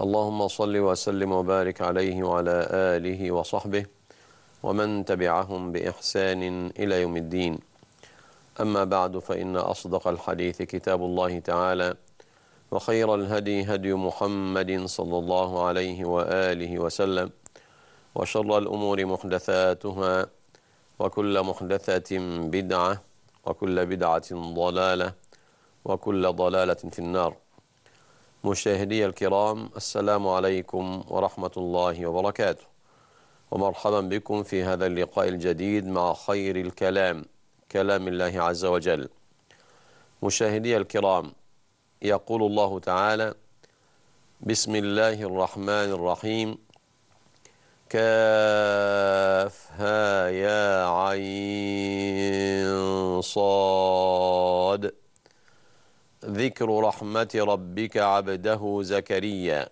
اللهم صل وسلم وبارك عليه وعلى آله وصحبه ومن تبعهم بإحسان إلى يوم الدين أما بعد فإن أصدق الحديث كتاب الله تعالى وخير الهدي هدي محمد صلى الله عليه وآله وسلم وشر الأمور محدثاتها وكل محدثة بدعة وكل بدعة ضلالة وكل ضلالة في النار مشاهدي الكرام السلام عليكم ورحمة الله وبركاته ومرحبا بكم في هذا اللقاء الجديد مع خير الكلام كلام الله عز وجل مشاهدي الكرام يقول الله تعالى بسم الله الرحمن الرحيم كافها يا عين صاد ذكر رحمة ربك عبده زكريا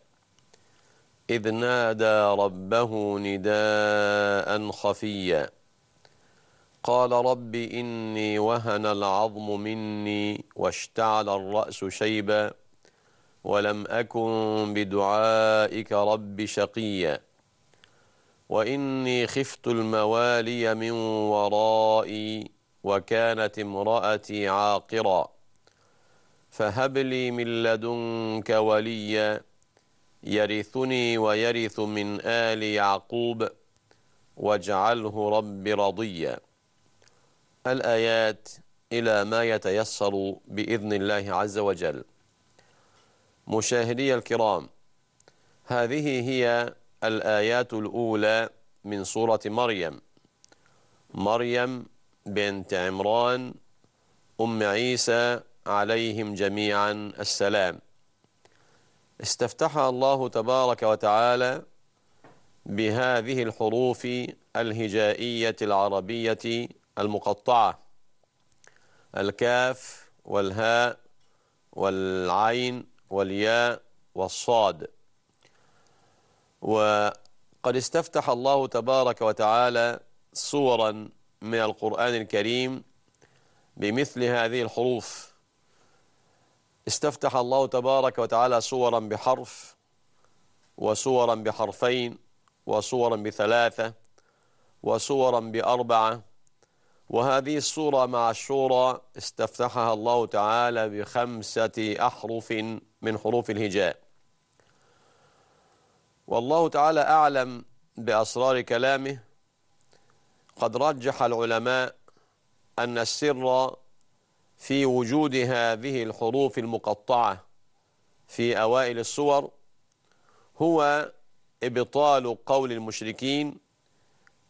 إذ نادى ربه نداء خفيا قال رب إني وهن العظم مني واشتعل الرأس شيبا ولم أكن بدعائك رب شقيا وإني خفت الموالي من ورائي وكانت امرأتي عاقرا فهب لي من لدنك وليا يرثني ويرث من آل يعقوب واجعله رب رضيا الآيات إلى ما يتيسر بإذن الله عز وجل مشاهدي الكرام هذه هي الآيات الأولى من سورة مريم مريم بنت عمران أم عيسى عليهم جميعا السلام استفتح الله تبارك وتعالى بهذه الحروف الهجائية العربية المقطعة الكاف والهاء والعين والياء والصاد وقد استفتح الله تبارك وتعالى صورا من القرآن الكريم بمثل هذه الحروف استفتح الله تبارك وتعالى سورا بحرف وسورا بحرفين وسورا بثلاثة وسورا بأربعة وهذه السورة مع الشورى استفتحها الله تعالى بخمسة أحرف من حروف الهجاء والله تعالى أعلم بأسرار كلامه قد رجح العلماء أن السر في وجود هذه الحروف المقطعة في أوائل الصور هو إبطال قول المشركين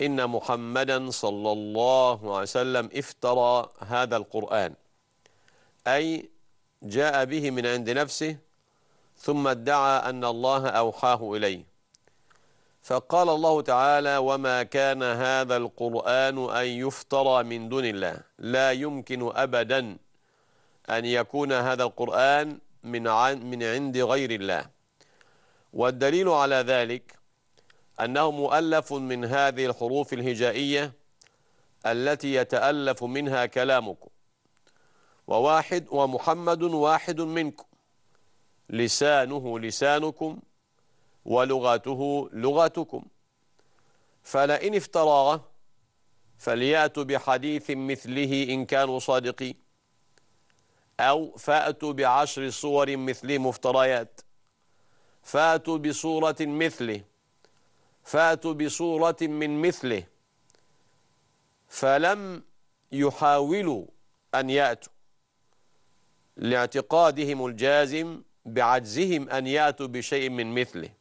إن محمدا صلى الله عليه وسلم افترى هذا القرآن أي جاء به من عند نفسه ثم ادعى أن الله أوحاه إليه فقال الله تعالى وما كان هذا القرآن أن يفترى من دون الله لا يمكن أبدا أن يكون هذا القرآن من, من عند غير الله والدليل على ذلك أنه مؤلف من هذه الحروف الهجائية التي يتألف منها كلامكم وواحد ومحمد واحد منكم لسانه لسانكم ولغته لغتكم فلئن افتراه فليأتوا بحديث مثله إن كانوا صادقين أو فأتوا بعشر صور مثله مفتريات فأتوا بصورة مثله فأتوا بصورة من مثله فلم يحاولوا أن يأتوا لاعتقادهم الجازم بعجزهم أن يأتوا بشيء من مثله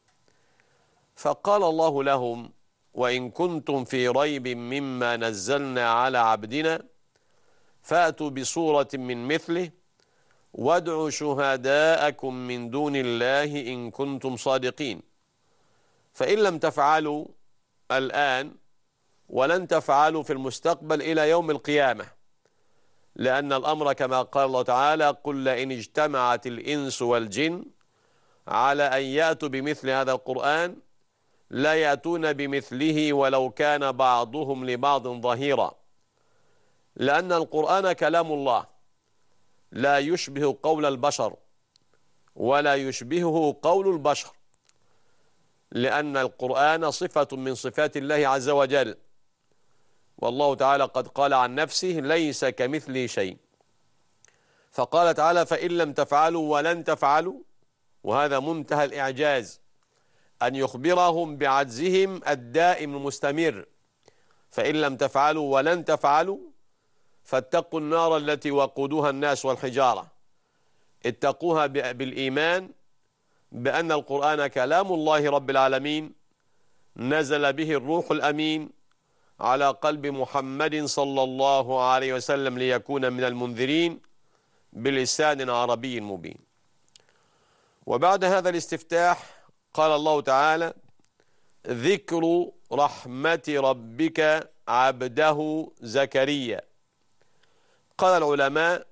فقال الله لهم وإن كنتم في ريب مما نزلنا على عبدنا فأتوا بصورة من مثله وادعوا شهداءكم من دون الله إن كنتم صادقين فإن لم تفعلوا الآن ولن تفعلوا في المستقبل إلى يوم القيامة لأن الأمر كما قال الله تعالى قل إن اجتمعت الإنس والجن على أن يأتوا بمثل هذا القرآن لا يأتون بمثله ولو كان بعضهم لبعض ظهيرا لأن القرآن كلام الله لا يشبه قول البشر ولا يشبهه قول البشر لأن القرآن صفة من صفات الله عز وجل والله تعالى قد قال عن نفسه ليس كمثلي شيء فقال تعالى فإن لم تفعلوا ولن تفعلوا وهذا منتهى الإعجاز أن يخبرهم بعجزهم الدائم المستمر فإن لم تفعلوا ولن تفعلوا فاتقوا النار التي وقودها الناس والحجارة اتقوها بالإيمان بأن القرآن كلام الله رب العالمين نزل به الروح الأمين على قلب محمد صلى الله عليه وسلم ليكون من المنذرين بلسان عربي مبين وبعد هذا الاستفتاح قال الله تعالى ذكر رحمة ربك عبده زكريا قال العلماء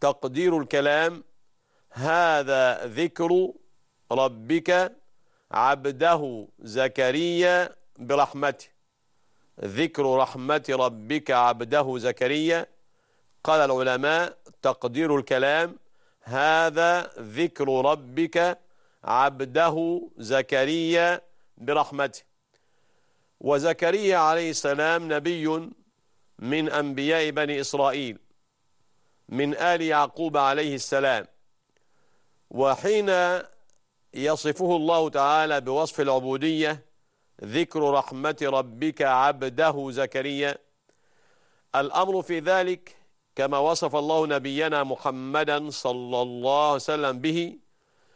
تقدير الكلام هذا ذكر ربك عبده زكريا برحمته ذكر رحمة ربك عبده زكريا قال العلماء تقدير الكلام هذا ذكر ربك عبده زكريا برحمته وزكريا عليه السلام نبي من أنبياء بني إسرائيل من آل يعقوب عليه السلام وحين يصفه الله تعالى بوصف العبودية ذكر رحمة ربك عبده زكريا الأمر في ذلك كما وصف الله نبينا محمدا صلى الله عليه وسلم به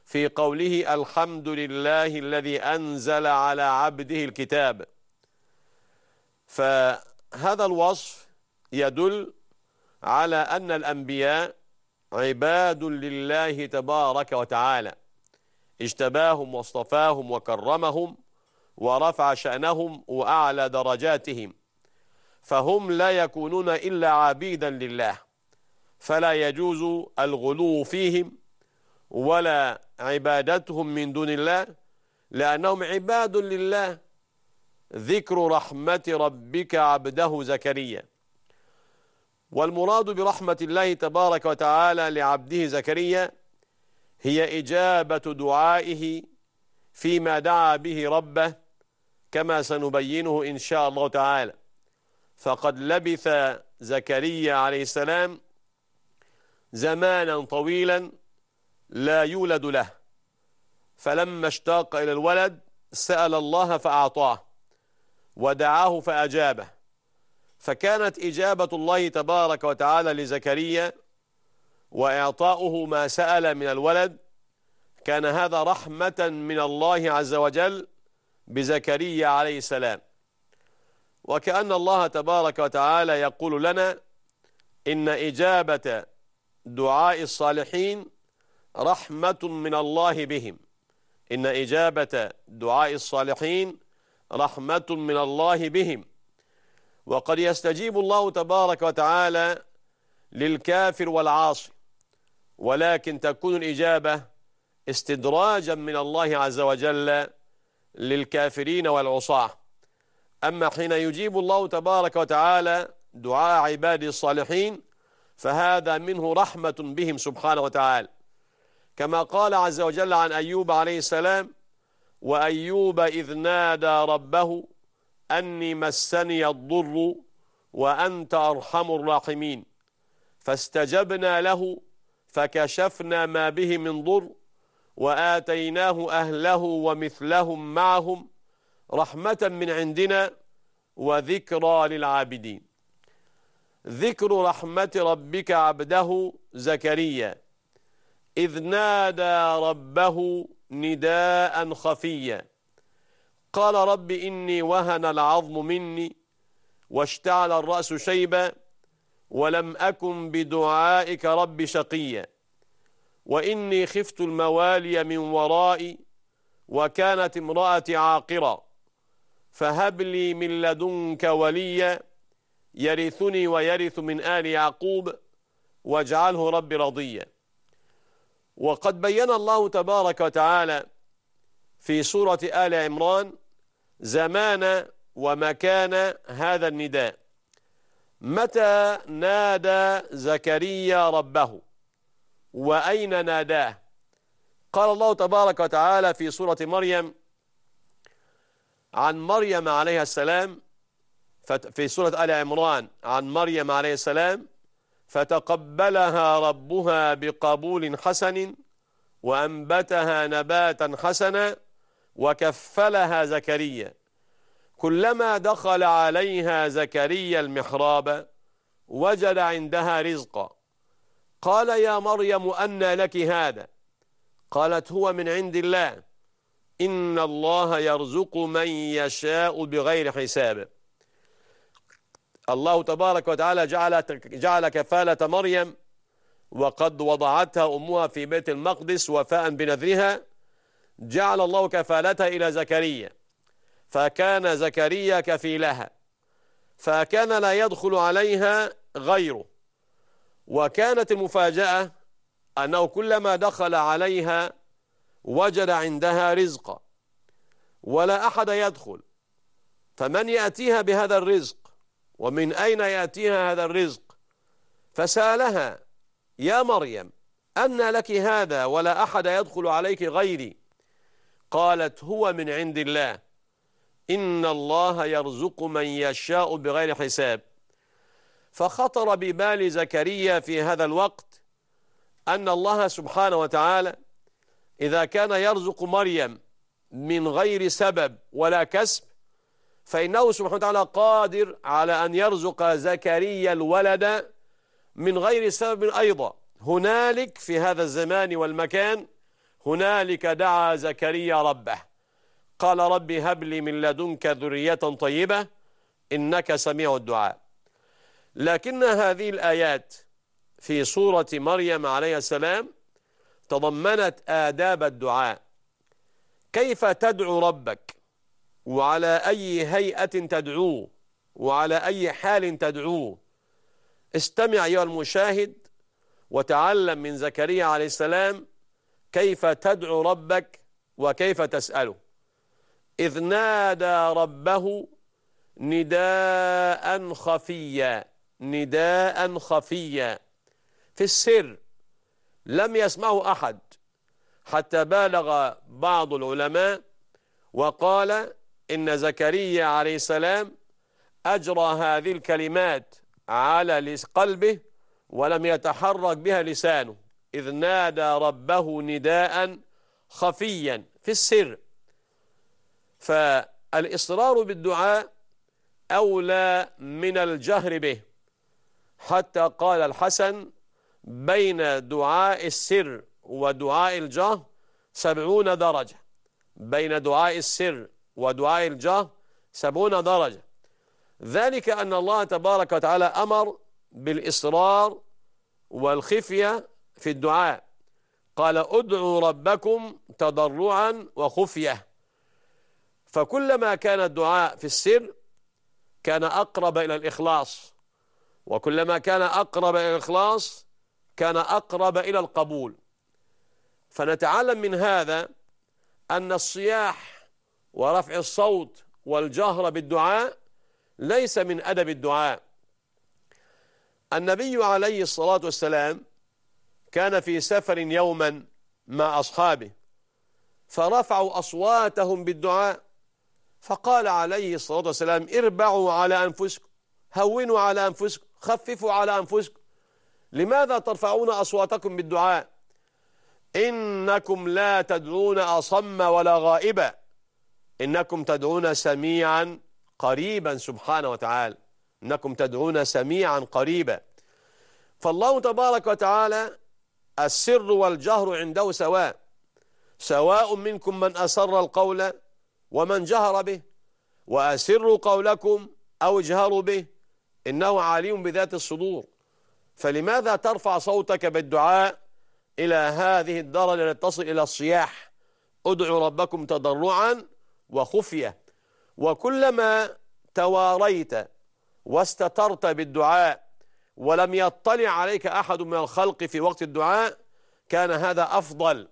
في قوله الحمد لله الذي أنزل على عبده الكتاب فهذا الوصف يدل على أن الأنبياء عباد لله تبارك وتعالى اجتباهم واصطفاهم وكرمهم ورفع شأنهم وأعلى درجاتهم فهم لا يكونون إلا عبيدا لله فلا يجوز الغلو فيهم ولا عبادتهم من دون الله لأنهم عباد لله ذكر رحمة ربك عبده زكريا والمراد برحمة الله تبارك وتعالى لعبده زكريا هي إجابة دعائه فيما دعا به ربه كما سنبينه إن شاء الله تعالى فقد لبث زكريا عليه السلام زمانا طويلا لا يولد له فلما اشتاق إلى الولد سأل الله فأعطاه ودعاه فأجابه فكانت إجابة الله تبارك وتعالى لزكريا وإعطاؤه ما سأل من الولد كان هذا رحمة من الله عز وجل بزكريا عليه السلام وكأن الله تبارك وتعالى يقول لنا إن إجابة دعاء الصالحين رحمة من الله بهم إن إجابة دعاء الصالحين رحمة من الله بهم وقد يستجيب الله تبارك وتعالى للكافر والعاصي ولكن تكون الإجابة استدراجا من الله عز وجل للكافرين والعصاة أما حين يجيب الله تبارك وتعالى دعاء عباده الصالحين فهذا منه رحمة بهم سبحانه وتعالى كما قال عز وجل عن أيوب عليه السلام وأيوب إذ نادى ربه أني مسني الضر وأنت أرحم الراحمين فاستجبنا له فكشفنا ما به من ضر وآتيناه أهله ومثلهم معهم رحمة من عندنا وذكرى للعابدين ذكر رحمة ربك عبده زكريا إذ نادى ربه نداء خفيا قال رب إني وهن العظم مني واشتعل الرأس شيبا ولم أكن بدعائك رب شقيا وإني خفت الموالي من ورائي وكانت امرأتي عاقرا فهب لي من لدنك وليا يرثني ويرث من آل يعقوب واجعله رب رضيا وقد بين الله تبارك وتعالى في سورة آل عمران زمان ومكان هذا النداء متى نادى زكريا ربه وأين ناداه قال الله تبارك وتعالى في سورة مريم عن مريم عليها السلام في سورة آل عمران عن مريم عليه السلام فتقبلها ربها بقبول حسن وأنبتها نباتا حسنا وكفلها زكريا كلما دخل عليها زكريا المحراب وجد عندها رزقا قال يا مريم أنى لك هذا قالت هو من عند الله إن الله يرزق من يشاء بغير حساب الله تبارك وتعالى جعل جعل كفالة مريم وقد وضعتها أمها في بيت المقدس وفاء بنذرها جعل الله كفالتها إلى زكريا فكان زكريا كفيلها فكان لا يدخل عليها غيره وكانت المفاجأة أنه كلما دخل عليها وجد عندها رزقا ولا أحد يدخل فمن يأتيها بهذا الرزق ومن أين يأتيها هذا الرزق فسالها يا مريم أن لك هذا ولا أحد يدخل عليك غيري قالت هو من عند الله إن الله يرزق من يشاء بغير حساب فخطر ببال زكريا في هذا الوقت أن الله سبحانه وتعالى إذا كان يرزق مريم من غير سبب ولا كسب فإنه سبحانه وتعالى قادر على أن يرزق زكريا الولد من غير سبب أيضا هنالك في هذا الزمان والمكان هنالك دعا زكريا ربه قال رب هب لي من لدنك ذرية طيبة إنك سميع الدعاء لكن هذه الآيات في سورة مريم عليه السلام تضمنت آداب الدعاء كيف تدعو ربك وعلى أي هيئة تدعوه وعلى أي حال تدعوه استمع أيها المشاهد وتعلم من زكريا عليه السلام كيف تدعو ربك وكيف تسأله إذ نادى ربه نداء خفيا نداء خفيا في السر لم يسمعه أحد حتى بالغ بعض العلماء وقال إن زكريا عليه السلام أجرى هذه الكلمات على قلبه ولم يتحرك بها لسانه إذ نادى ربه نداء خفيا في السر فالإصرار بالدعاء أولى من الجهر به حتى قال الحسن بين دعاء السر ودعاء الجهر سبعون درجة بين دعاء السر ودعاء الجاه سبعون درجة ذلك أن الله تبارك وتعالى أمر بالإصرار والخفية في الدعاء قال ادعوا ربكم تضرعا وخفية فكلما كان الدعاء في السر كان أقرب إلى الإخلاص وكلما كان أقرب إلى الإخلاص كان أقرب إلى القبول فنتعلم من هذا أن الصياح ورفع الصوت والجهر بالدعاء ليس من أدب الدعاء النبي عليه الصلاة والسلام كان في سفر يوما مع أصحابه فرفعوا أصواتهم بالدعاء فقال عليه الصلاة والسلام اربعوا على أنفسكم هونوا على أنفسكم خففوا على أنفسكم لماذا ترفعون أصواتكم بالدعاء إنكم لا تدعون أصم ولا غائبا إنكم تدعون سميعا قريبا سبحانه وتعالى إنكم تدعون سميعا قريبا فالله تبارك وتعالى السر والجهر عنده سواء سواء منكم من أسر القول ومن جهر به وأسروا قولكم أو اجهروا به إنه عليم بذات الصدور فلماذا ترفع صوتك بالدعاء إلى هذه الدرجة لتصل إلى الصياح ادعوا ربكم تضرعا وخفية وكلما تواريت واستترت بالدعاء ولم يطلع عليك أحد من الخلق في وقت الدعاء كان هذا أفضل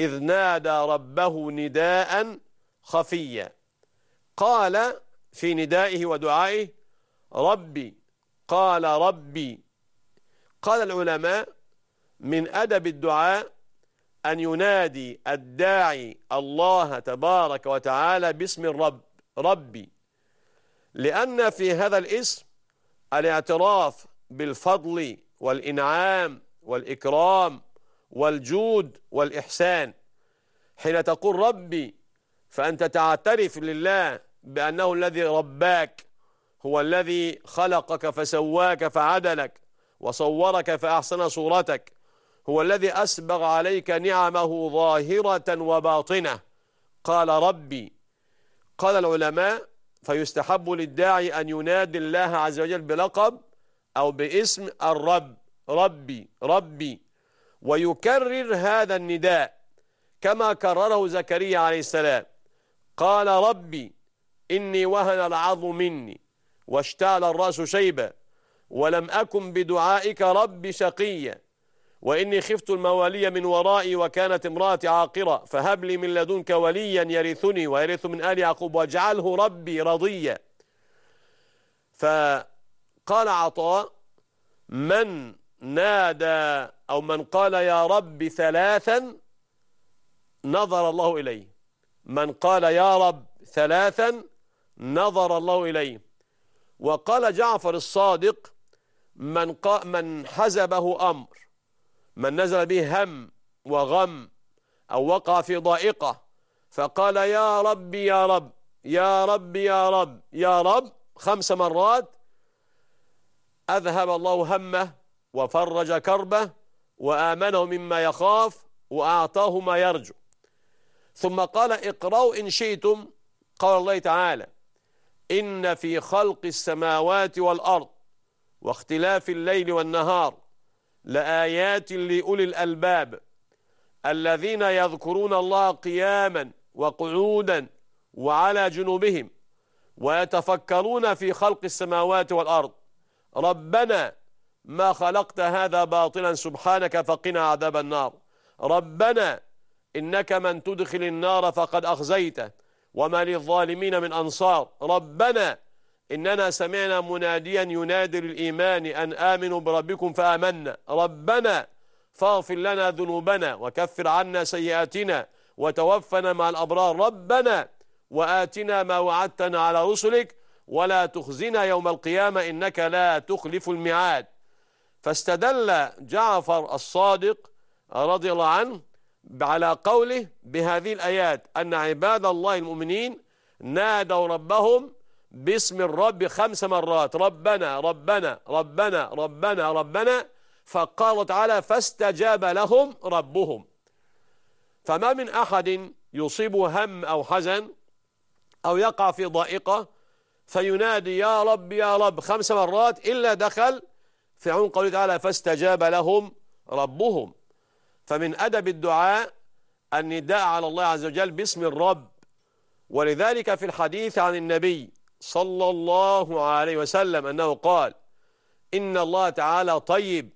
إذ نادى ربه نداء خفيا قال في ندائه ودعائه ربي قال ربي قال العلماء من أدب الدعاء أن ينادي الداعي الله تبارك وتعالى باسم الرب ربي لأن في هذا الاسم الاعتراف بالفضل والإنعام والإكرام والجود والإحسان حين تقول ربي فأنت تعترف لله بأنه الذي رباك هو الذي خلقك فسواك فعدلك وصورك فأحسن صورتك هو الذي أسبغ عليك نعمه ظاهرة وباطنة قال ربي قال العلماء فيستحب للداعي أن ينادي الله عز وجل بلقب أو باسم الرب ربي ربي ويكرر هذا النداء كما كرره زكريا عليه السلام قال ربي إني وهن العظم مني واشتعل الرأس شيبا ولم أكن بدعائك ربي شقيا وإني خفت الموالي من ورائي وكانت امرأتي عاقرة فهب لي من لدنك وليا يرثني ويرث من آل يعقوب واجعله ربي رضيا فقال عطاء من نادى أو من قال يا رب ثلاثا نظر الله إليه من قال يا رب ثلاثا نظر الله إليه وقال جعفر الصادق من, من حزبه أمر من نزل به هم وغم أو وقع في ضائقة فقال يا ربي يا رب يا رب يا رب يا رب خمس مرات أذهب الله همه وفرج كربه وآمنه مما يخاف وأعطاه ما يرجو ثم قال اقرأوا إن شئتم قال الله تعالى إن في خلق السماوات والأرض واختلاف الليل والنهار لآيات لأولي الألباب الذين يذكرون الله قياما وقعودا وعلى جنوبهم ويتفكرون في خلق السماوات والأرض ربنا ما خلقت هذا باطلا سبحانك فقنا عذاب النار ربنا إنك من تدخل النار فقد أخزيته وما للظالمين من أنصار ربنا إننا سمعنا مناديا ينادي الإيمان أن آمنوا بربكم فآمنا ربنا فاغفر لنا ذنوبنا وكفر عنا سيئاتنا وتوفنا مع الأبرار ربنا وآتنا ما وعدتنا على رسلك ولا تخزنا يوم القيامة إنك لا تخلف الميعاد فاستدل جعفر الصادق رضي الله عنه على قوله بهذه الآيات أن عباد الله المؤمنين نادوا ربهم باسم الرب خمس مرات ربنا ربنا ربنا ربنا ربنا فقال تعالى فاستجاب لهم ربهم فما من أحد يصيب هم أو حزن أو يقع في ضائقة فينادي يا رب يا رب خمس مرات إلا دخل في عون قوله تعالى فاستجاب لهم ربهم فمن أدب الدعاء النداء على الله عز وجل باسم الرب ولذلك في الحديث عن النبي صلى الله عليه وسلم أنه قال إن الله تعالى طيب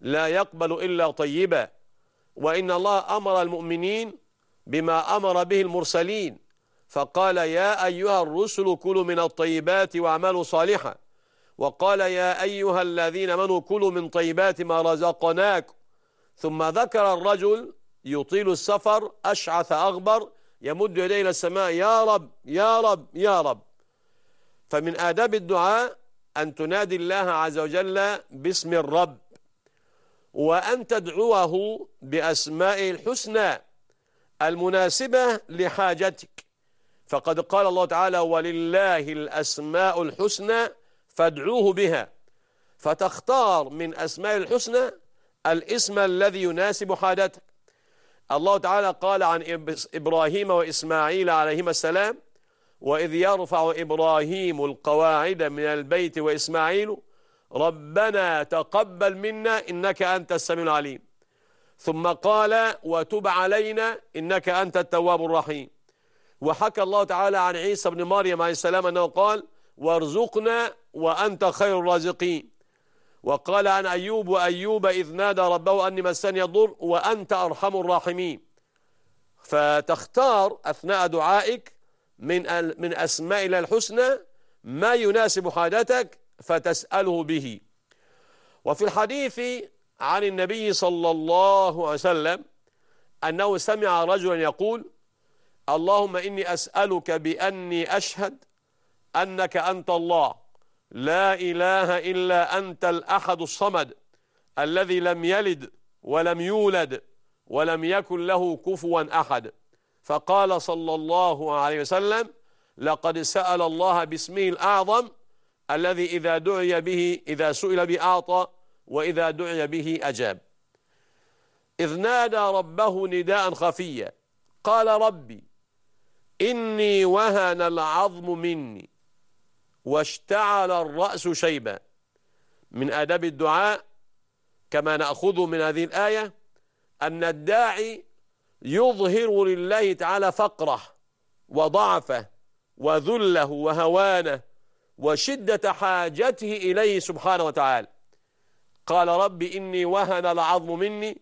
لا يقبل إلا طيبا وإن الله أمر المؤمنين بما أمر به المرسلين فقال يا أيها الرسل كلوا من الطيبات واعملوا صالحا وقال يا أيها الذين منوا كلوا من طيبات ما رزقناكم ثم ذكر الرجل يطيل السفر أشعث أغبر يمد يديه إلى السماء يا رب يا رب يا رب فمن آداب الدعاء أن تنادي الله عز وجل باسم الرب وأن تدعوه بأسمائه الحسنى المناسبة لحاجتك فقد قال الله تعالى ولله الأسماء الحسنى فادعوه بها فتختار من أسماء الحسنى الاسم الذي يناسب حاجتك الله تعالى قال عن إبراهيم وإسماعيل عليهما السلام وإذ يرفع إبراهيم القواعد من البيت وإسماعيل ربنا تقبل منا إنك أنت السميع العليم ثم قال وتب علينا إنك أنت التواب الرحيم وحكى الله تعالى عن عيسى بن مريم عليه السلام أنه قال وارزقنا وأنت خير الرازقين وقال عن أيوب وأيوب إذ نادى ربه أني مسني الضر وأنت أرحم الراحمين فتختار أثناء دعائك من من أسماء الله الحسنى ما يناسب حاجتك فتسأله به وفي الحديث عن النبي صلى الله عليه وسلم أنه سمع رجلا يقول اللهم إني أسألك بأني أشهد أنك أنت الله لا إله إلا أنت الأحد الصمد الذي لم يلد ولم يولد ولم يكن له كفوا أحد فقال صلى الله عليه وسلم لقد سأل الله باسمه الأعظم الذي إذا دعي به إذا سئل بأعطى وإذا دعي به أجاب إذ نادى ربه نداء خفيا قال ربي إني وهن العظم مني واشتعل الرأس شيبا من آداب الدعاء كما نأخذ من هذه الآية أن الداعي يظهر لله تعالى فقره وضعفه وذله وهوانه وشدة حاجته إليه سبحانه وتعالى قال رب إني وهن العظم مني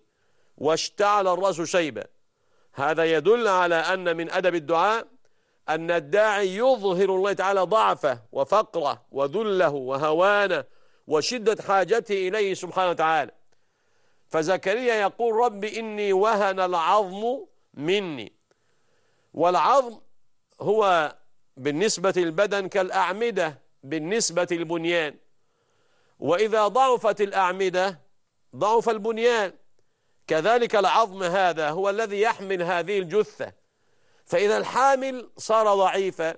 واشتعل الرأس شيبا هذا يدل على أن من أدب الدعاء أن الداعي يظهر الله تعالى ضعفه وفقره وذله وهوانه وشدة حاجته إليه سبحانه وتعالى فزكريا يقول رب إني وهن العظم مني والعظم هو بالنسبة البدن كالأعمدة بالنسبة البنيان وإذا ضعفت الأعمدة ضعف البنيان كذلك العظم هذا هو الذي يحمل هذه الجثة فإذا الحامل صار ضعيفا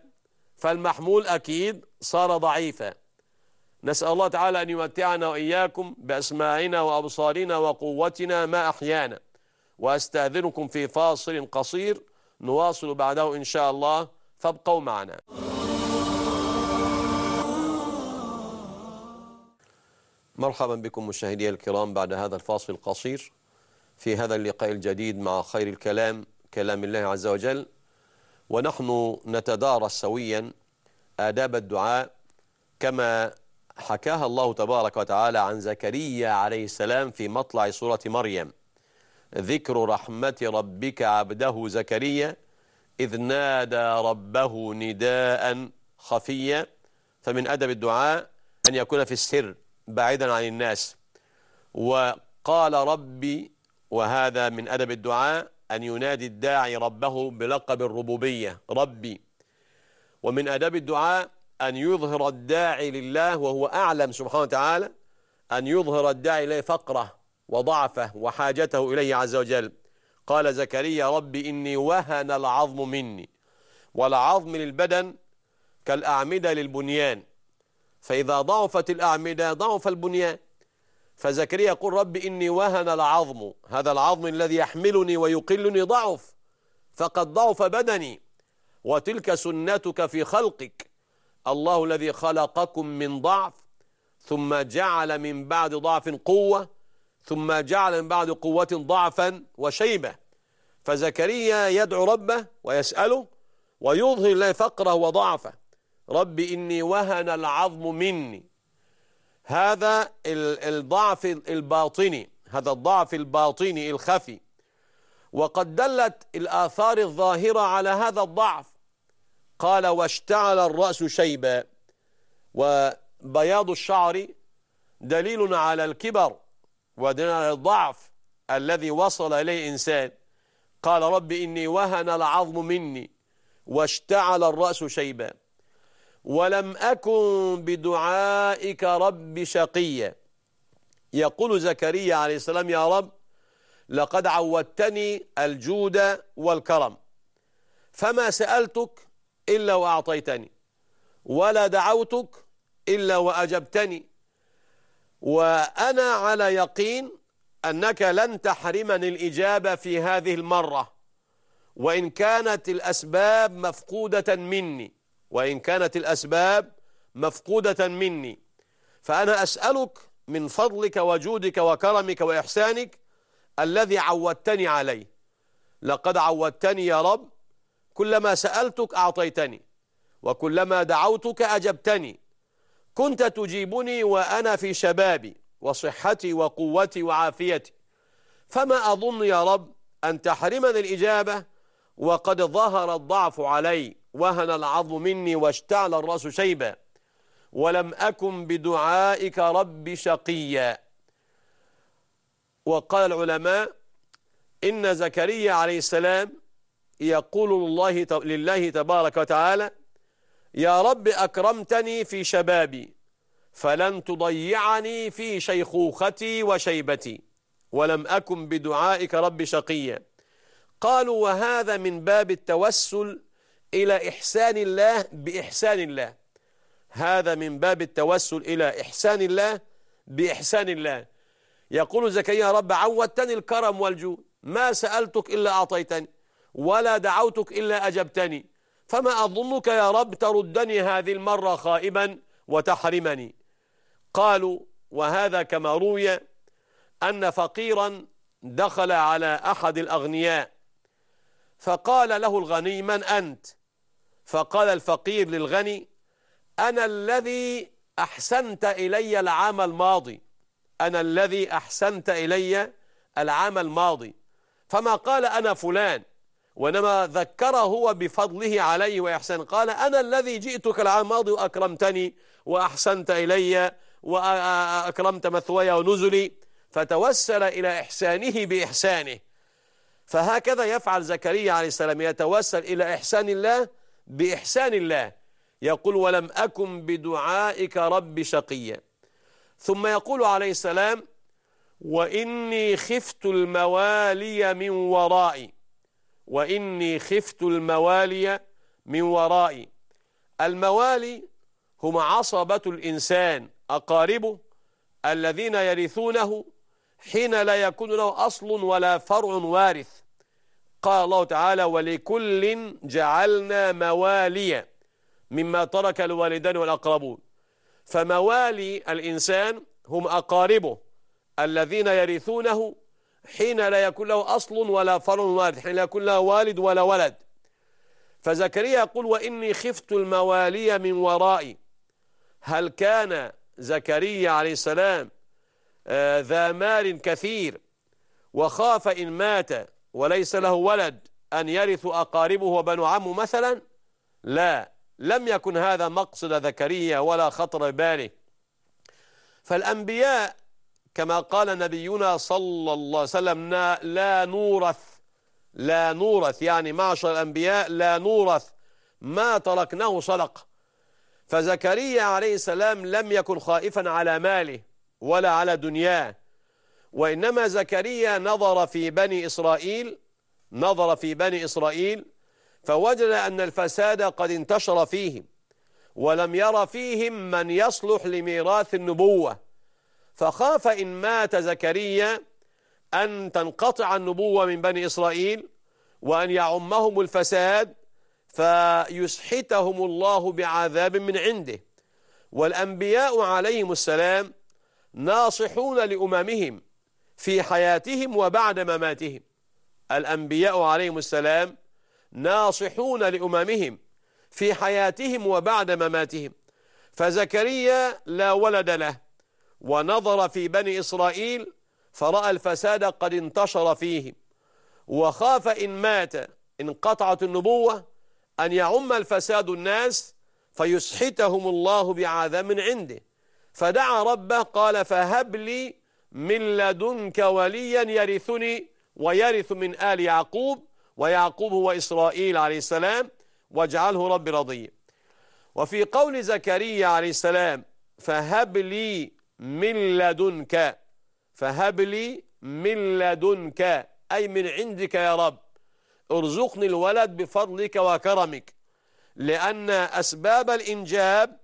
فالمحمول أكيد صار ضعيفا نسأل الله تعالى أن يمتعنا وإياكم بأسماعنا وأبصارنا وقوتنا ما أحيانا وأستأذنكم في فاصل قصير نواصل بعده إن شاء الله فابقوا معنا مرحبا بكم مشاهدي الكرام بعد هذا الفاصل القصير في هذا اللقاء الجديد مع خير الكلام كلام الله عز وجل ونحن نتدارس سويا آداب الدعاء كما حكاها الله تبارك وتعالى عن زكريا عليه السلام في مطلع سورة مريم ذكر رحمة ربك عبده زكريا إذ نادى ربه نداء خفيا فمن أدب الدعاء أن يكون في السر بعيدا عن الناس وقال ربي وهذا من أدب الدعاء أن ينادي الداعي ربه بلقب الربوبية ربي ومن أدب الدعاء أن يظهر الداعي لله وهو أعلم سبحانه وتعالى أن يظهر الداعي إليه فقره وضعفه وحاجته إليه عز وجل قال زكريا رب إني وهن العظم مني والعظم للبدن كالأعمدة للبنيان فإذا ضعفت الأعمدة ضعف البنيان فزكريا يقول رب إني وهن العظم هذا العظم الذي يحملني ويقلني ضعف فقد ضعف بدني وتلك سنتك في خلقك الله الذي خلقكم من ضعف ثم جعل من بعد ضعف قوة ثم جعل من بعد قوة ضعفا وشيبة فزكريا يدعو ربه ويسأله ويظهر له فقره وضعفه رب إني وهن العظم مني هذا الضعف الباطني هذا الضعف الباطني الخفي وقد دلت الآثار الظاهرة على هذا الضعف قال واشتعل الرأس شيبا وبياض الشعر دليل على الكبر ودليل على الضعف الذي وصل إليه إنسان قال رب إني وهن العظم مني واشتعل الرأس شيبا ولم أكن بدعائك رب شقيا يقول زكريا عليه السلام يا رب لقد عودتني الجود والكرم فما سألتك إلا وأعطيتني ولا دعوتك إلا وأجبتني وأنا على يقين أنك لن تحرمني الإجابة في هذه المرة وإن كانت الأسباب مفقودة مني وإن كانت الأسباب مفقودة مني فأنا أسألك من فضلك وجودك وكرمك وإحسانك الذي عودتني عليه لقد عودتني يا رب كلما سألتك أعطيتني وكلما دعوتك أجبتني كنت تجيبني وأنا في شبابي وصحتي وقوتي وعافيتي فما أظن يا رب أن تحرمني الإجابة وقد ظهر الضعف علي وهن العظم مني واشتعل الرأس شيبا ولم أكن بدعائك رب شقيا وقال العلماء إن زكريا عليه السلام يقول الله لله تبارك وتعالى يا رب أكرمتني في شبابي فلن تضيعني في شيخوختي وشيبتي ولم أكن بدعائك رب شقيا قالوا وهذا من باب التوسل إلى إحسان الله بإحسان الله هذا من باب التوسل إلى إحسان الله بإحسان الله يقول زكريا رب عودتني الكرم والجود ما سألتك إلا أعطيتني ولا دعوتك إلا أجبتني فما أظنك يا رب تردني هذه المرة خائبا وتحرمني قالوا وهذا كما روي أن فقيرا دخل على أحد الأغنياء فقال له الغني من أنت فقال الفقير للغني أنا الذي أحسنت إلي العام الماضي أنا الذي أحسنت إلي العام الماضي فما قال أنا فلان وإنما ذكر هو بفضله عليه وإحسان قال أنا الذي جئتك العام الماضي وأكرمتني وأحسنت إلي وأكرمت مثواي ونزلي فتوسل إلى إحسانه بإحسانه فهكذا يفعل زكريا عليه السلام يتوسل إلى إحسان الله بإحسان الله يقول ولم أكن بدعائك رب شقيا ثم يقول عليه السلام وإني خفت الموالي من ورائي وإني خفت الموالي من ورائي الموالي هم عصبة الإنسان أقاربه الذين يرثونه حين لا يكون له أصل ولا فرع وارث قال الله تعالى ولكل جعلنا مواليا مما ترك الوالدان والأقربون فموالي الإنسان هم أقاربه الذين يرثونه حين لا يكون له أصل ولا فرع وارد حين لا يكون له والد ولا ولد فزكريا يقول وإني خفت الموالي من ورائي هل كان زكريا عليه السلام آه، ذا مال كثير وخاف إن مات وليس له ولد أن يرث أقاربه وبنو عمه مثلا لا لم يكن هذا مقصد زكريا ولا خطر باله فالأنبياء كما قال نبينا صلى الله عليه وسلم لا نورث لا نورث يعني معشر الأنبياء لا نورث ما تركناه صدق فزكريا عليه السلام لم يكن خائفا على ماله ولا على دنياه وإنما زكريا نظر في بني إسرائيل نظر في بني إسرائيل فوجد أن الفساد قد انتشر فيهم ولم ير فيهم من يصلح لميراث النبوة فخاف إن مات زكريا أن تنقطع النبوة من بني إسرائيل وأن يعمهم الفساد فيسحتهم الله بعذاب من عنده والأنبياء عليهم السلام ناصحون لأممهم في حياتهم وبعد مماتهم الأنبياء عليهم السلام ناصحون لأممهم في حياتهم وبعد مماتهم فزكريا لا ولد له ونظر في بني إسرائيل فرأى الفساد قد انتشر فيهم وخاف إن مات انقطعت النبوة أن يعم الفساد الناس فيسحتهم الله بعذاب من عنده فدعا ربه قال فهب لي من لدنك وليا يرثني ويرث من آل يعقوب ويعقوب هو إسرائيل عليه السلام واجعله رب رضي وفي قول زكريا عليه السلام فهب لي من لدنك فهب لي من لدنك أي من عندك يا رب ارزقني الولد بفضلك وكرمك لأن أسباب الإنجاب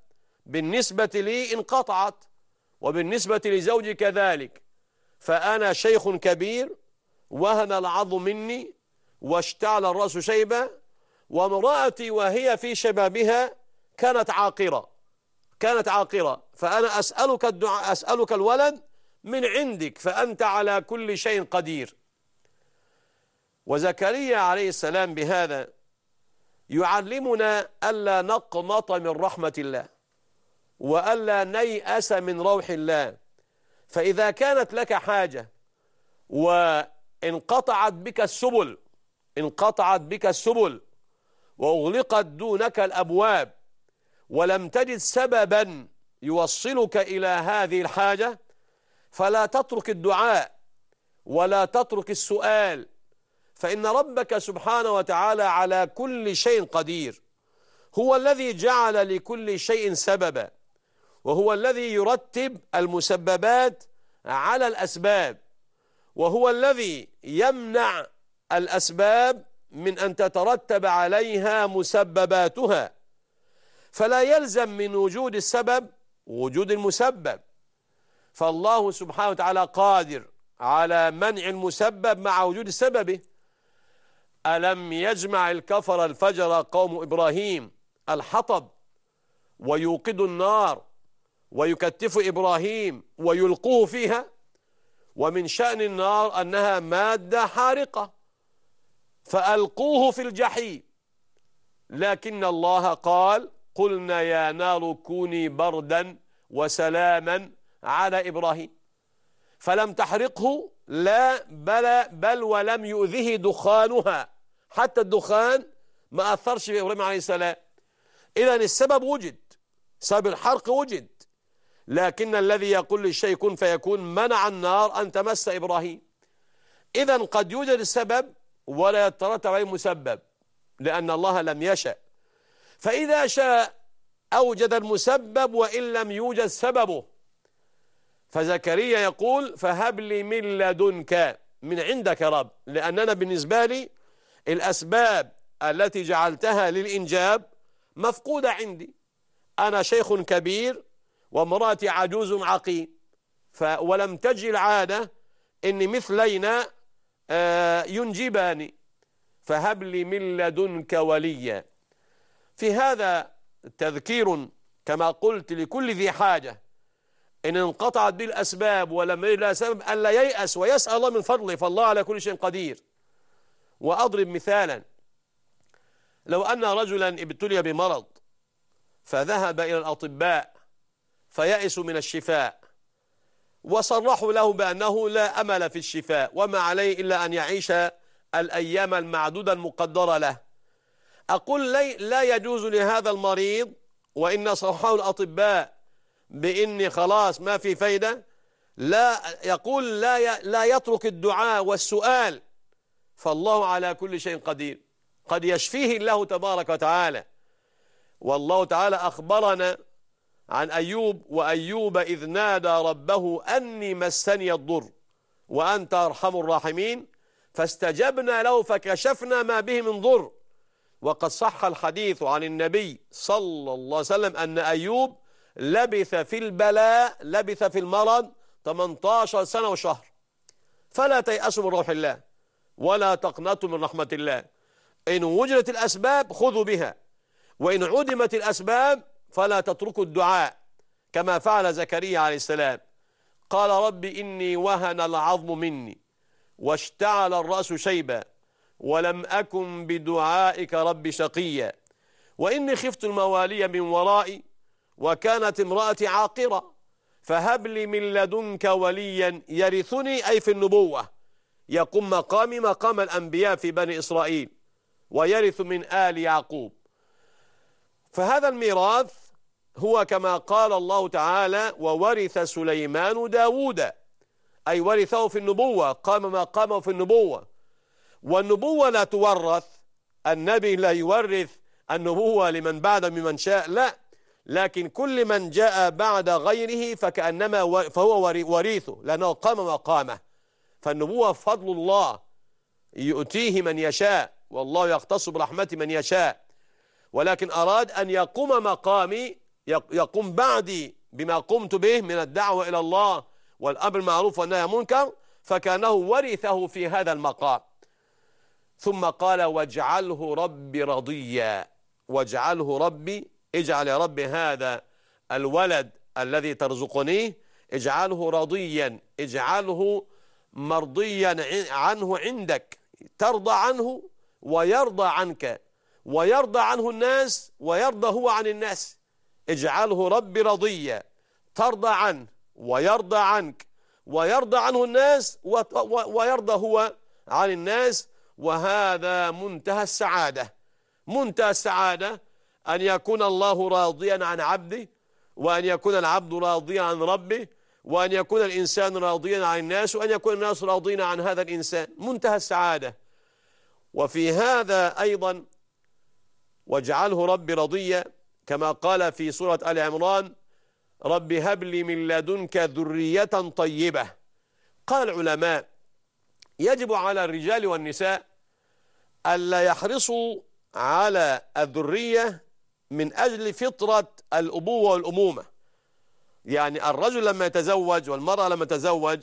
بالنسبة لي انقطعت وبالنسبة لزوجي كذلك فأنا شيخ كبير وهن العظم مني واشتعل الرأس شيبة وامرأتي وهي في شبابها كانت عاقرة كانت عاقرة فأنا أسألك, الدعاء أسألك الولد من عندك فأنت على كل شيء قدير وزكريا عليه السلام بهذا يعلمنا ألا نقنط من رحمة الله وألا نيأس من روح الله فإذا كانت لك حاجة وانقطعت بك السبل انقطعت بك السبل وأغلقت دونك الأبواب ولم تجد سببا يوصلك إلى هذه الحاجة فلا تترك الدعاء ولا تترك السؤال فإن ربك سبحانه وتعالى على كل شيء قدير هو الذي جعل لكل شيء سببا وهو الذي يرتب المسببات على الأسباب وهو الذي يمنع الأسباب من أن تترتب عليها مسبباتها فلا يلزم من وجود السبب وجود المسبب فالله سبحانه وتعالى قادر على منع المسبب مع وجود سببه ألم يجمع الكفر الفجر قوم إبراهيم الحطب ويوقد النار ويكتف إبراهيم ويلقوه فيها ومن شأن النار أنها مادة حارقة فألقوه في الجحيم لكن الله قال قلنا يا نار كوني بردا وسلاما على إبراهيم فلم تحرقه لا بل, بل ولم يؤذه دخانها حتى الدخان ما أثرش في إبراهيم عليه السلام إذا السبب وجد سبب الحرق وجد لكن الذي يقول للشيء كن فيكون منع النار أن تمس إبراهيم إذا قد يوجد السبب ولا يترتب عليه مسبب لأن الله لم يشأ فإذا شاء أوجد المسبب وإن لم يوجد سببه فزكريا يقول فهب لي من لدنك من عندك يا رب لأننا بالنسبة لي الأسباب التي جعلتها للإنجاب مفقودة عندي أنا شيخ كبير وامرأتي عجوز عقيم ولم تجي العادة إن مثلينا آه، ينجباني فهب لي من لدنك وليا في هذا تذكير كما قلت لكل ذي حاجة إن انقطعت به الأسباب ولم يجد لها سبب ألا ييأس ويسأل الله من فضله فالله على كل شيء قدير وأضرب مثالا لو أن رجلا ابتلي بمرض فذهب إلى الأطباء فيأسوا من الشفاء وصرحوا له بأنه لا أمل في الشفاء وما عليه إلا أن يعيش الأيام المعدودة المقدرة له أقول لي لا يجوز لهذا المريض وإن صححه الأطباء بإني خلاص ما في فايدة لا يقول لا لا يترك الدعاء والسؤال فالله على كل شيء قدير قد يشفيه الله تبارك وتعالى والله تعالى أخبرنا عن أيوب وأيوب إذ نادى ربه أني مسني الضر وأنت أرحم الراحمين فاستجبنا له فكشفنا ما به من ضر وقد صح الحديث عن النبي صلى الله عليه وسلم أن أيوب لبث في البلاء لبث في المرض 18 سنة وشهر فلا تيأسوا من روح الله ولا تقنطوا من رحمة الله إن وجدت الأسباب خذوا بها وإن عدمت الأسباب فلا تتركوا الدعاء كما فعل زكريا عليه السلام قال رب إني وهن العظم مني واشتعل الرأس شيبا ولم أكن بدعائك رب شقيا وإني خفت الموالي من ورائي وكانت امرأتي عاقرة فهب لي من لدنك وليا يرثني أي في النبوة يقوم مقامي مقام الأنبياء في بني إسرائيل ويرث من آل يعقوب فهذا الميراث هو كما قال الله تعالى وورث سليمان داود أي ورثه في النبوة قام ما قامه في النبوة والنبوة لا تورث النبي لا يورث النبوة لمن بعد ممن شاء لا لكن كل من جاء بعد غيره فكأنما فهو وريثه لأنه قام مقامه فالنبوة فضل الله يؤتيه من يشاء والله يختص برحمة من يشاء ولكن أراد أن يقوم مقامي يقوم بعدي بما قمت به من الدعوة إلى الله والأمر المعروف والنهي عن المنكر فكانه ورثه في هذا المقام ثم قال واجعله ربي رضيا واجعله ربي اجعل يا ربي هذا الولد الذي ترزقنيه اجعله رضيا اجعله مرضيا عنه عندك ترضى عنه ويرضى عنك ويرضى عنه الناس ويرضى هو عن الناس اجعله ربي رضيا ترضى عنه ويرضى عنك ويرضى عنه الناس ويرضى هو عن الناس وهذا منتهى السعادة منتهى السعادة أن يكون الله راضيا عن عبده وأن يكون العبد راضيا عن ربه وأن يكون الإنسان راضيا عن الناس وأن يكون الناس راضين عن هذا الإنسان منتهى السعادة وفي هذا أيضا واجعله ربي رضيا كما قال في سورة آل عمران رب هب لي من لدنك ذرية طيبة قال العلماء يجب على الرجال والنساء ألا يحرصوا على الذرية من أجل فطرة الأبوة والأمومة يعني الرجل لما يتزوج والمرأة لما تزوج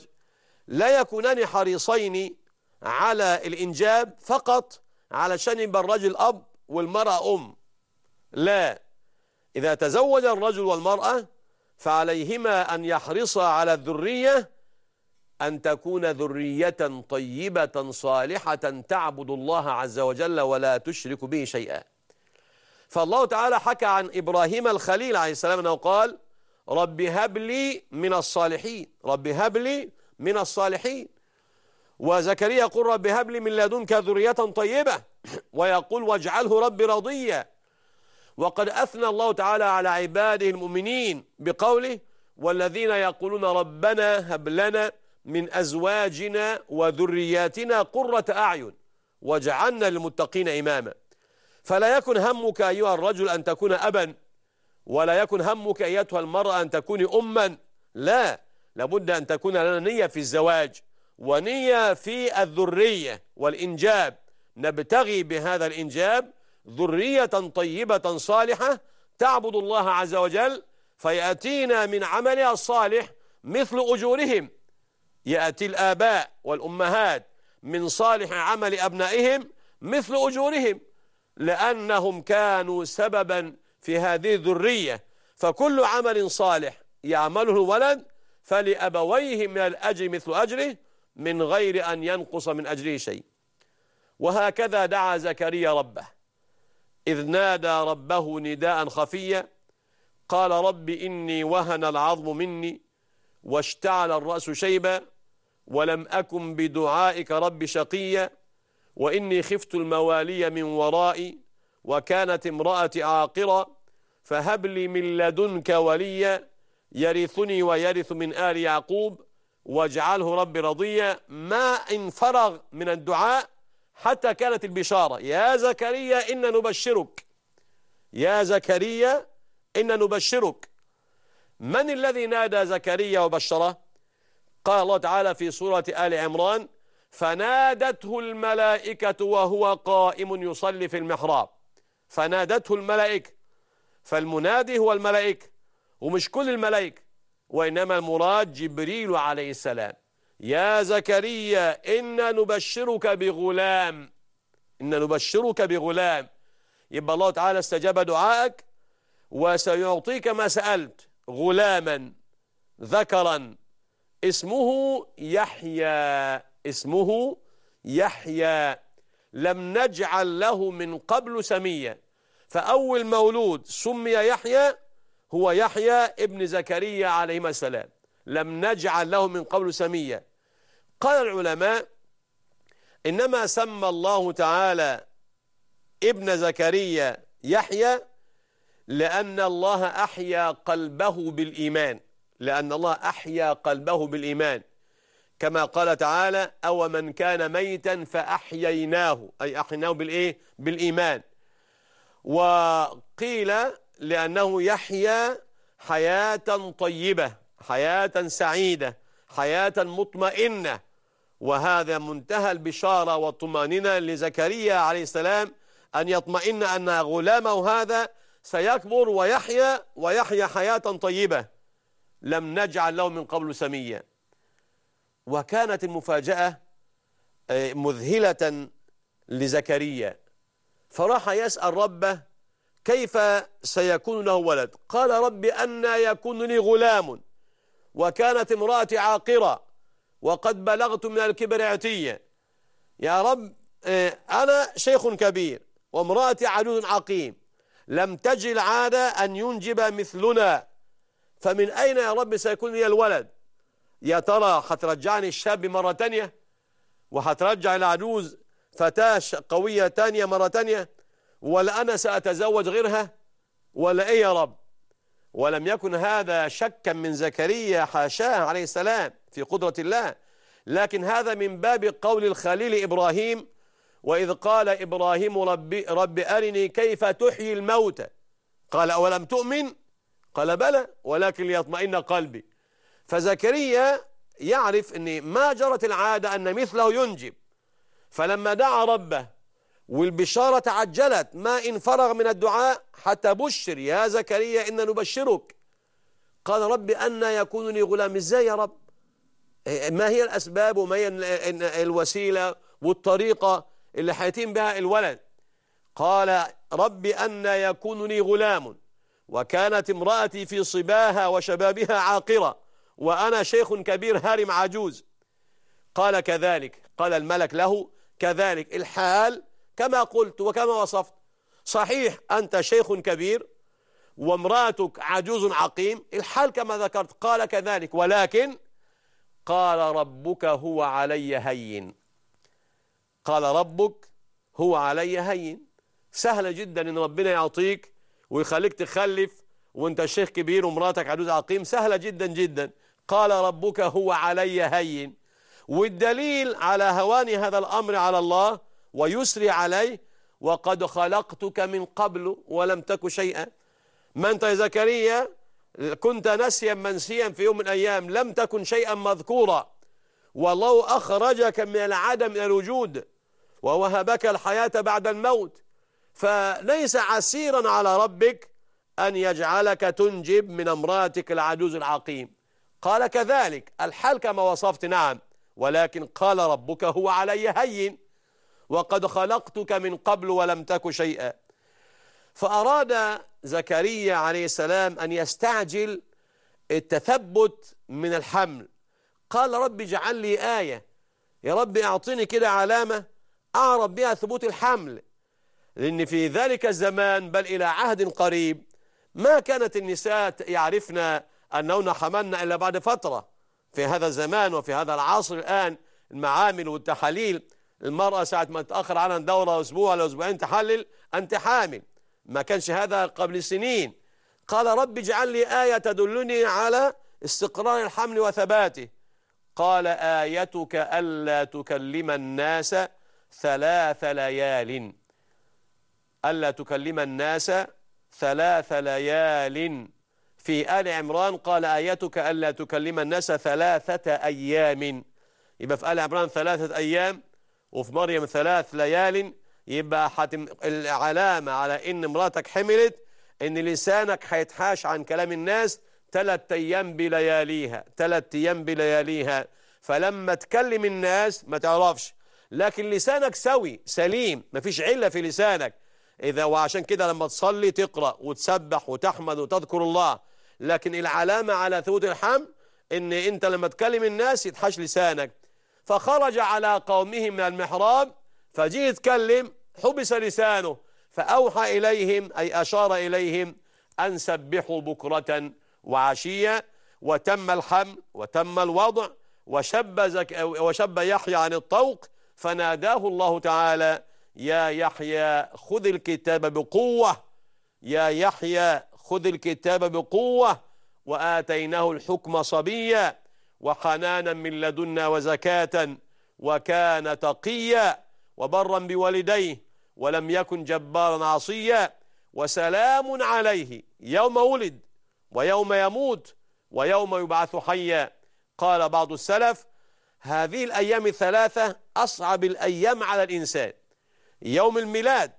لا يكونان حريصين على الإنجاب فقط علشان يبقى الرجل أب والمرأة أم لا إذا تزوج الرجل والمرأة فعليهما أن يحرصا على الذرية أن تكون ذرية طيبة صالحة تعبد الله عز وجل ولا تشرك به شيئا فالله تعالى حكى عن إبراهيم الخليل عليه السلام أنه قال رب هب لي من الصالحين رب هب لي من الصالحين وزكريا يقول رب هب لي من لدنك ذرية طيبة ويقول واجعله رب رضية وقد أثنى الله تعالى على عباده المؤمنين بقوله والذين يقولون ربنا هب لنا من أزواجنا وذرياتنا قرة أعين واجعلنا للمتقين إماما فلا يكن همك أيها الرجل أن تكون أبا ولا يكن همك أيتها المرأة أن تكون أما لا لابد أن تكون لنا نية في الزواج ونية في الذرية والإنجاب نبتغي بهذا الإنجاب ذرية طيبة صالحة تعبد الله عز وجل فيأتينا من عملها الصالح مثل أجورهم يأتي الآباء والأمهات من صالح عمل أبنائهم مثل أجورهم لأنهم كانوا سببا في هذه الذرية فكل عمل صالح يعمله الولد فلأبويه من الأجر مثل أجره من غير أن ينقص من أجره شيء وهكذا دعا زكريا ربه إذ نادى ربه نداء خفيا قال رب إني وهن العظم مني واشتعل الرأس شيبا ولم أكن بدعائك رب شقيا وإني خفت الموالي من ورائي وكانت امرأتي عاقرة فهب لي من لدنك وليا يرثني ويرث من آل يعقوب واجعله رب رضيا ما إن فرغ من الدعاء حتى كانت البشارة يا زكريا إن نبشرك يا زكريا إن نبشرك من الذي نادى زكريا وبشره قال الله تعالى في سورة آل عمران فنادته الملائكة وهو قائم يصلي في المحراب فنادته الملائكة فالمنادي هو الملائكة ومش كل الملائكة وإنما المراد جبريل عليه السلام يا زكريا إنا نبشرك بغلام إنا نبشرك بغلام يبقى الله تعالى استجاب دعائك وسيعطيك ما سألت غلاما ذكرا اسمه يحيى اسمه يحيى لم نجعل له من قبل سميا فأول مولود سمي يحيى هو يحيى ابن زكريا عليهما السلام لم نجعل له من قبل سميا قال العلماء إنما سمى الله تعالى ابن زكريا يحيى لأن الله أحيا قلبه بالإيمان لأن الله أحيا قلبه بالإيمان كما قال تعالى أو من كان ميتا فأحييناه أي أحييناه بالإيه؟ بالإيمان وقيل لأنه يحيا حياة طيبة حياة سعيدة حياة مطمئنة وهذا منتهى البشارة والطمأنينة لزكريا عليه السلام أن يطمئن أن غلامه هذا سيكبر ويحيا ويحيا حياة طيبة لم نجعل له من قبل سميا وكانت المفاجأة آه، مذهلة لزكريا فراح يسأل ربه كيف سيكون له ولد قال رب أن يكون لي غلام وكانت امرأتي عاقرة وقد بلغت من الكبر عتية يا رب آه، أنا شيخ كبير وامرأتي عجوز عقيم لم تجل عادة أن ينجب مثلنا فمن أين يا رب سيكون لي الولد يا ترى هترجعني الشاب مرة تانية وهترجع العجوز فتاة قوية تانية مرة تانية ولا أنا سأتزوج غيرها ولا إيه يا رب ولم يكن هذا شكا من زكريا حاشاه عليه السلام في قدرة الله لكن هذا من باب قول الخليل إبراهيم وإذ قال إبراهيم رب, رب أرني كيف تحيي الموتى قال أولم تؤمن؟ قال بلى ولكن ليطمئن قلبي فزكريا يعرف أن ما جرت العادة أن مثله ينجب فلما دعا ربه والبشارة تعجلت ما إن فرغ من الدعاء حتى بشر يا زكريا إن نبشرك قال رب أن يكون لي غلام إزاي يا رب ما هي الأسباب وما هي الوسيلة والطريقة اللي هيتم بها الولد قال رب أن يكون لي غلام وكانت امرأتي في صباها وشبابها عاقرة وأنا شيخ كبير هارم عجوز قال كذلك قال الملك له كذلك الحال كما قلت وكما وصفت صحيح أنت شيخ كبير وامرأتك عجوز عقيم الحال كما ذكرت قال كذلك ولكن قال ربك هو علي هين قال ربك هو علي هين سهل جدا ان ربنا يعطيك ويخليك تخلف وانت شيخ كبير ومراتك عجوز عقيم سهلة جدا جدا قال ربك هو علي هين والدليل على هوان هذا الأمر على الله ويسري عليه وقد خلقتك من قبل ولم تك شيئا ما أنت يا زكريا كنت نسيا منسيا في يوم من الأيام لم تكن شيئا مذكورا والله أخرجك من العدم إلى الوجود ووهبك الحياة بعد الموت فليس عسيرا على ربك أن يجعلك تنجب من امرأتك العجوز العقيم قال كذلك الحال كما وصفت نعم ولكن قال ربك هو علي هين وقد خلقتك من قبل ولم تك شيئا فأراد زكريا عليه السلام أن يستعجل التثبت من الحمل قال رب اجعل لي آية يا رب اعطيني كده علامة أعرف بها ثبوت الحمل لأن في ذلك الزمان بل إلى عهد قريب ما كانت النساء يعرفن أنهن حملن إلا بعد فترة في هذا الزمان وفي هذا العصر الآن المعامل والتحاليل المرأة ساعة ما تأخر عنها دورة أسبوع ولا أسبوعين تحلل أنت حامل ما كانش هذا قبل سنين قال رب اجعل لي آية تدلني على استقرار الحمل وثباته قال آيتك ألا تكلم الناس ثلاث ليال ألا تكلم الناس ثلاث ليال في آل عمران قال آيتك ألا تكلم الناس ثلاثة أيام يبقى في آل عمران ثلاثة أيام وفي مريم ثلاث ليال يبقى حتم العلامة على إن مراتك حملت إن لسانك هيتحاش عن كلام الناس ثلاث أيام بلياليها ثلاث أيام بلياليها فلما تكلم الناس ما تعرفش لكن لسانك سوي سليم مفيش علة في لسانك إذا وعشان كده لما تصلي تقرأ وتسبح وتحمد وتذكر الله لكن العلامة على ثبوت الحم إن أنت لما تكلم الناس يتحش لسانك فخرج على قومه من المحراب فجي يتكلم حبس لسانه فأوحى إليهم أي أشار إليهم أن سبحوا بكرة وعشية وتم الحمل وتم الوضع وشب, زك وشب يحيى عن الطوق فناداه الله تعالى يا يحيى خذ الكتاب بقوة يا يحيى خذ الكتاب بقوة وآتيناه الحكم صبيا وحنانا من لدنا وزكاة وكان تقيا وبرا بوالديه ولم يكن جبارا عصيا وسلام عليه يوم ولد ويوم يموت ويوم يبعث حيا قال بعض السلف هذه الأيام الثلاثة أصعب الأيام على الإنسان يوم الميلاد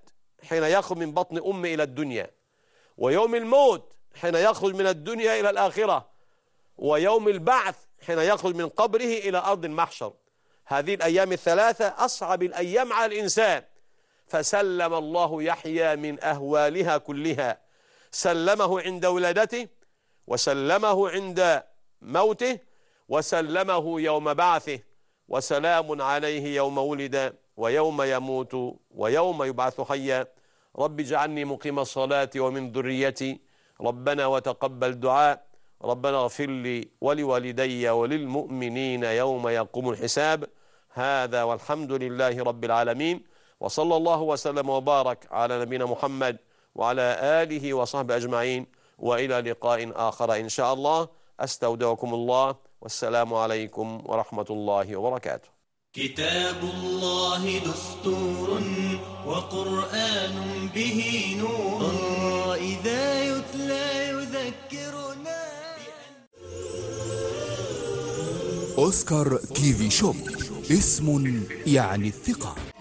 حين يخرج من بطن أمه إلى الدنيا ويوم الموت حين يخرج من الدنيا إلى الآخرة ويوم البعث حين يخرج من قبره إلى أرض المحشر هذه الأيام الثلاثة أصعب الأيام على الإنسان فسلم الله يحيى من أهوالها كلها سلمه عند ولادته وسلمه عند موته وسلمه يوم بعثه وسلام عليه يوم ولد ويوم يموت ويوم يبعث حيا رب اجعلني مقيم الصلاة ومن ذريتي ربنا وتقبل دعاء ربنا اغفر لي ولوالدي وللمؤمنين يوم يقوم الحساب هذا والحمد لله رب العالمين وصلى الله وسلم وبارك على نبينا محمد وعلى آله وصحبه أجمعين وإلى لقاء آخر إن شاء الله أستودعكم الله والسلام عليكم ورحمة الله وبركاته كتاب الله دستور وقرآن به نور إذا يتلى يذكرنا أوسكار تي في شوب اسم يعني الثقة